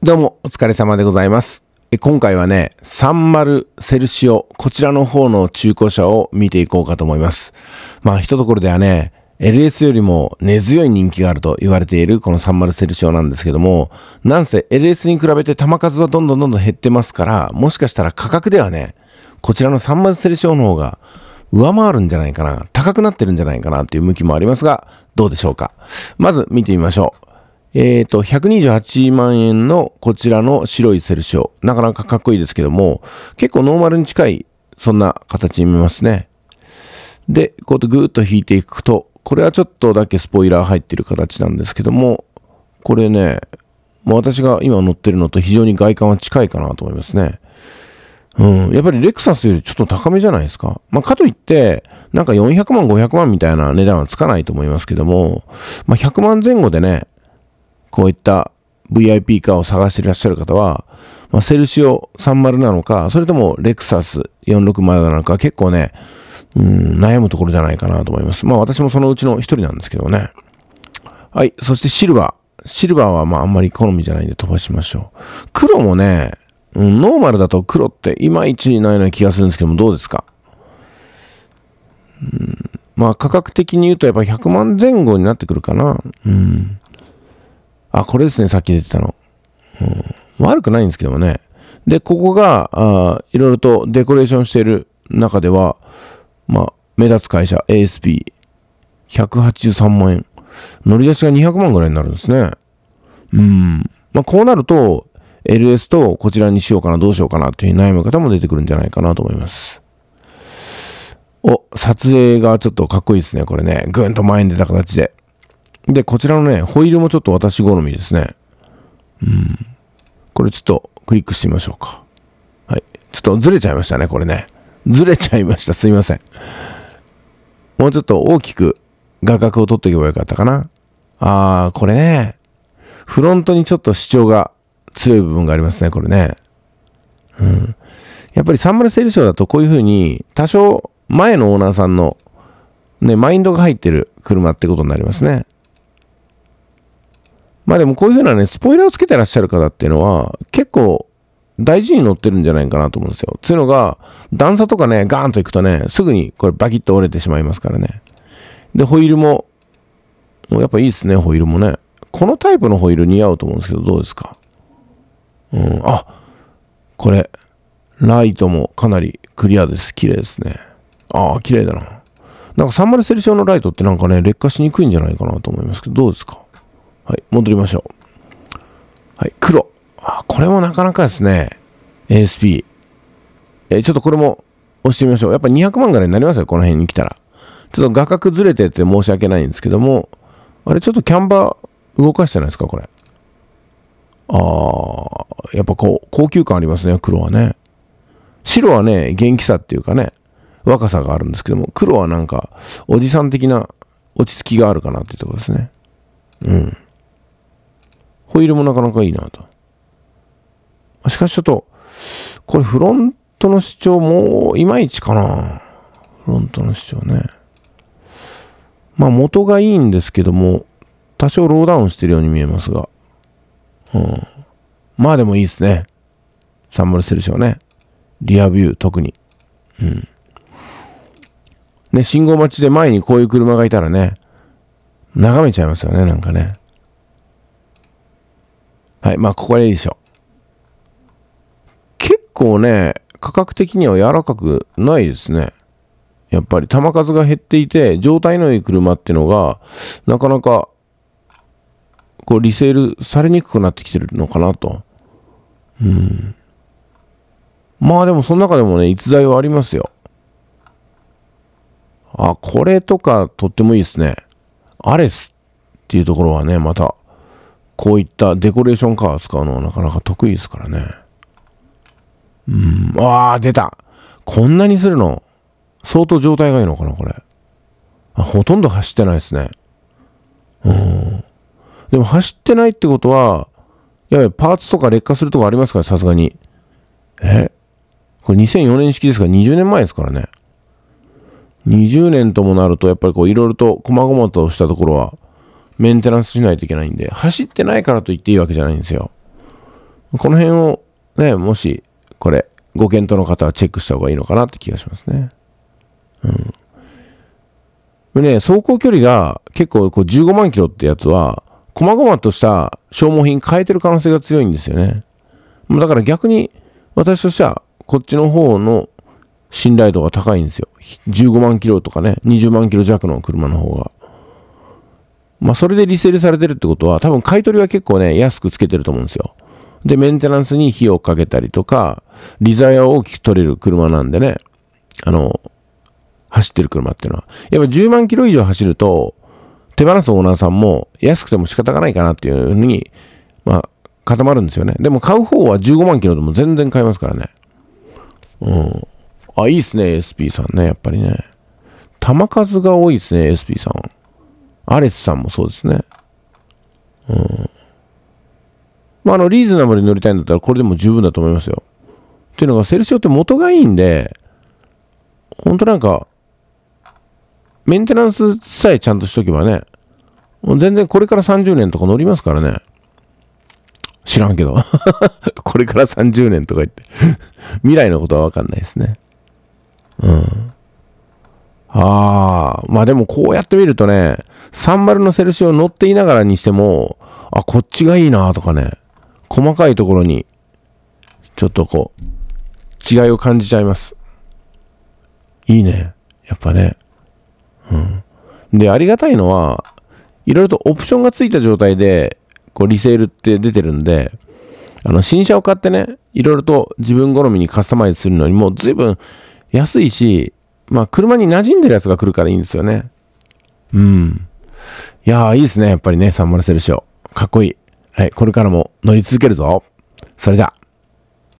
どうも、お疲れ様でございます。今回はね、30セルシオ、こちらの方の中古車を見ていこうかと思います。まあ、一ところではね、LS よりも根強い人気があると言われているこの30セルシオなんですけども、なんせ LS に比べて弾数はどんどんどんどん減ってますから、もしかしたら価格ではね、こちらの30セルシオの方が上回るんじゃないかな、高くなってるんじゃないかなっていう向きもありますが、どうでしょうか。まず見てみましょう。えっ、ー、と、128万円のこちらの白いセルシオ。なかなかかっこいいですけども、結構ノーマルに近い、そんな形に見えますね。で、こうやってぐーっと引いていくと、これはちょっとだけスポイラー入ってる形なんですけども、これね、もう私が今乗ってるのと非常に外観は近いかなと思いますね。うん、やっぱりレクサスよりちょっと高めじゃないですか。まあ、かといって、なんか400万、500万みたいな値段はつかないと思いますけども、まあ、100万前後でね、こういった VIP カーを探していらっしゃる方は、まあ、セルシオ30なのか、それともレクサス460なのか、結構ね、うん、悩むところじゃないかなと思います。まあ私もそのうちの一人なんですけどね。はい、そしてシルバー。シルバーはまああんまり好みじゃないんで飛ばしましょう。黒もね、うん、ノーマルだと黒っていまいちないような気がするんですけども、どうですか、うん、まあ価格的に言うとやっぱ100万前後になってくるかな。うんあ、これですね、さっき出てたの。うん、悪くないんですけどもね。で、ここが、あいろいろとデコレーションしている中では、まあ、目立つ会社 ASP、183万円。乗り出しが200万ぐらいになるんですね。うん。まあ、こうなると、LS とこちらにしようかな、どうしようかなという悩む方も出てくるんじゃないかなと思います。お、撮影がちょっとかっこいいですね、これね。ぐんと前に出た形で。で、こちらのね、ホイールもちょっと私好みですね。うん。これちょっとクリックしてみましょうか。はい。ちょっとずれちゃいましたね、これね。ずれちゃいました。すいません。もうちょっと大きく画角を取っていけばよかったかな。あー、これね。フロントにちょっと主張が強い部分がありますね、これね。うん。やっぱりサンマルセールショーだとこういう風に、多少前のオーナーさんのね、マインドが入ってる車ってことになりますね。まあでもこういうふうなね、スポイラーをつけてらっしゃる方っていうのは、結構大事に乗ってるんじゃないかなと思うんですよ。つうのが、段差とかね、ガーンと行くとね、すぐにこれバキッと折れてしまいますからね。で、ホイールも、もやっぱいいっすね、ホイールもね。このタイプのホイール似合うと思うんですけど、どうですかうん、あこれ、ライトもかなりクリアです。綺麗ですね。ああ、綺麗だな。なんかサンマルセルショーのライトってなんかね、劣化しにくいんじゃないかなと思いますけど、どうですかはい、戻りましょう。はい、黒。あ、これもなかなかですね。ASP。えー、ちょっとこれも押してみましょう。やっぱ200万ぐらいになりますよ、この辺に来たら。ちょっと画角ずれてて申し訳ないんですけども、あれちょっとキャンバー動かしてないですか、これ。ああ、やっぱこう、高級感ありますね、黒はね。白はね、元気さっていうかね、若さがあるんですけども、黒はなんか、おじさん的な落ち着きがあるかなっていうところですね。うん。ホイールもなかなかいいなと。しかしちょっと、これフロントの主張もいまいちかな。フロントの主張ね。まあ元がいいんですけども、多少ローダウンしてるように見えますが。うん。まあでもいいですね。サンマルセル賞ね。リアビュー特に。うん。ね、信号待ちで前にこういう車がいたらね、眺めちゃいますよね、なんかね。はい、まあ、ここでいいでしょう。結構ね、価格的には柔らかくないですね。やっぱり球数が減っていて、状態のいい車っていうのが、なかなか、こう、リセールされにくくなってきてるのかなと。うん。まあでも、その中でもね、逸材はありますよ。あ、これとかとってもいいですね。アレスっていうところはね、またこういったデコレーションカー使うのはなかなか得意ですからね。うん、ああ、出たこんなにするの相当状態がいいのかな、これ。あ、ほとんど走ってないですね。うん。でも走ってないってことは、やべ、パーツとか劣化するとこありますから、さすがに。えこれ2004年式ですから、20年前ですからね。20年ともなると、やっぱりこう、いろいろと細々としたところは、メンテナンスしないといけないんで、走ってないからと言っていいわけじゃないんですよ。この辺をね、もし、これ、ご検討の方はチェックした方がいいのかなって気がしますね。うん。でね、走行距離が結構こう15万キロってやつは、細々とした消耗品変えてる可能性が強いんですよね。だから逆に、私としては、こっちの方の信頼度が高いんですよ。15万キロとかね、20万キロ弱の車の方が。まあ、それでリセールされてるってことは、多分買い取りは結構ね、安くつけてると思うんですよ。で、メンテナンスに費用かけたりとか、利ザヤを大きく取れる車なんでね、あの、走ってる車っていうのは。やっぱ10万キロ以上走ると、手放すオーナーさんも安くても仕方がないかなっていうふうに、まあ、固まるんですよね。でも買う方は15万キロでも全然買えますからね。うん。あ、いいっすね、SP さんね、やっぱりね。球数が多いっすね、SP さん。アレスさんもそうですね。うん。まあ、あの、リーズナブルに乗りたいんだったら、これでも十分だと思いますよ。っていうのが、セルシオって元がいいんで、ほんとなんか、メンテナンスさえちゃんとしとけばね、全然これから30年とか乗りますからね。知らんけど。これから30年とか言って未来のことはわかんないですね。うん。ああ。まあでもこうやってみるとね、30のセルシオ乗っていながらにしても、あ、こっちがいいなとかね、細かいところに、ちょっとこう、違いを感じちゃいます。いいね。やっぱね。うん。で、ありがたいのは、いろいろとオプションがついた状態で、こう、リセールって出てるんで、あの、新車を買ってね、いろいろと自分好みにカスタマイズするのにも随分安いし、まあ、車に馴染んでるやつが来るからいいんですよね。うん。いやー、いいですね。やっぱりね、サンマルセル賞。かっこいい。はい、これからも乗り続けるぞ。それじゃあ。